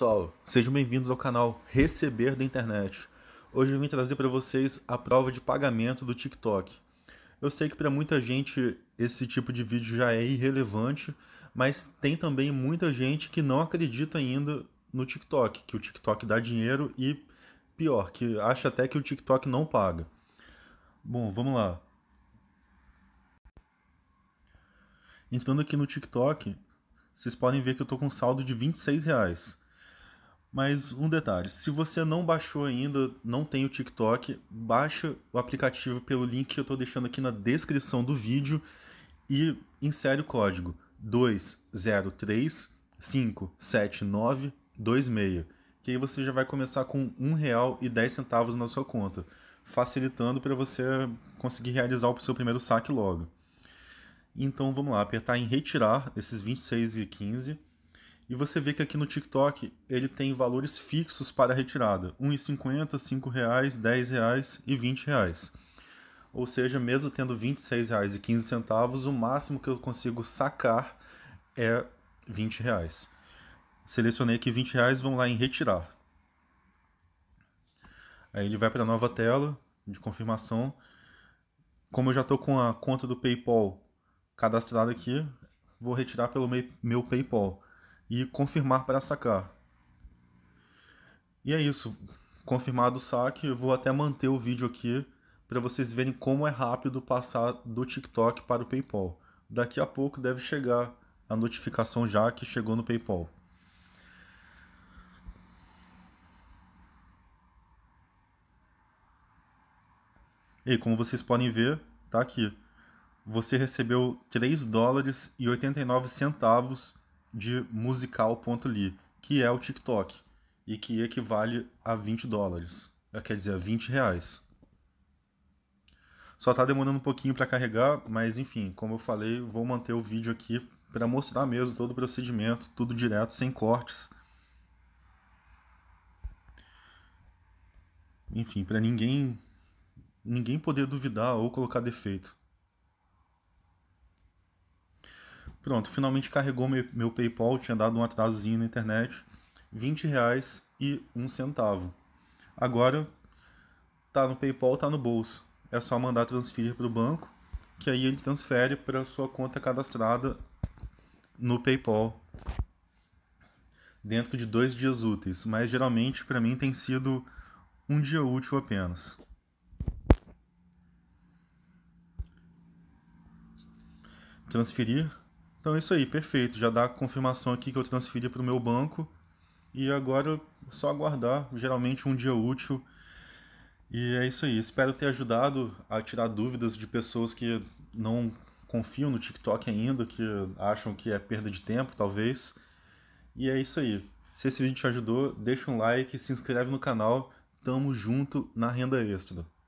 pessoal, sejam bem-vindos ao canal Receber da Internet. Hoje eu vim trazer para vocês a prova de pagamento do TikTok. Eu sei que para muita gente esse tipo de vídeo já é irrelevante, mas tem também muita gente que não acredita ainda no TikTok, que o TikTok dá dinheiro e pior, que acha até que o TikTok não paga. Bom, vamos lá. Entrando aqui no TikTok, vocês podem ver que eu estou com um saldo de 26 reais. Mas um detalhe, se você não baixou ainda, não tem o TikTok, baixa o aplicativo pelo link que eu estou deixando aqui na descrição do vídeo e insere o código 203579926, que aí você já vai começar com R$ 1,10 na sua conta, facilitando para você conseguir realizar o seu primeiro saque logo. Então vamos lá, apertar em retirar esses 26 e e você vê que aqui no TikTok ele tem valores fixos para retirada: R$ 1,50, R$ 5,00, R$ 10,00 e R$ 20,00. Ou seja, mesmo tendo R$ 26,15, o máximo que eu consigo sacar é R$ 20,00. Selecionei aqui R$ 20,00, vamos lá em retirar. Aí ele vai para a nova tela de confirmação. Como eu já estou com a conta do PayPal cadastrada aqui, vou retirar pelo meu PayPal e confirmar para sacar. E é isso. Confirmado o saque, eu vou até manter o vídeo aqui para vocês verem como é rápido passar do TikTok para o PayPal. Daqui a pouco deve chegar a notificação já que chegou no PayPal. E como vocês podem ver, tá aqui. Você recebeu 3 dólares e 89 centavos de musical.ly, que é o TikTok, e que equivale a 20 dólares, é, quer dizer, a 20 reais. Só está demorando um pouquinho para carregar, mas enfim, como eu falei, vou manter o vídeo aqui para mostrar mesmo todo o procedimento, tudo direto, sem cortes. Enfim, para ninguém ninguém poder duvidar ou colocar defeito. Pronto, finalmente carregou meu, PayPal, tinha dado um atrasozinho na internet, 20 reais e um centavo. Agora tá no PayPal, tá no bolso. É só mandar transferir para o banco, que aí ele transfere para sua conta cadastrada no PayPal dentro de dois dias úteis, mas geralmente para mim tem sido um dia útil apenas. Transferir então é isso aí, perfeito. Já dá a confirmação aqui que eu transferi para o meu banco. E agora é só aguardar, geralmente um dia útil. E é isso aí. Espero ter ajudado a tirar dúvidas de pessoas que não confiam no TikTok ainda, que acham que é perda de tempo, talvez. E é isso aí. Se esse vídeo te ajudou, deixa um like, se inscreve no canal. Tamo junto na renda extra.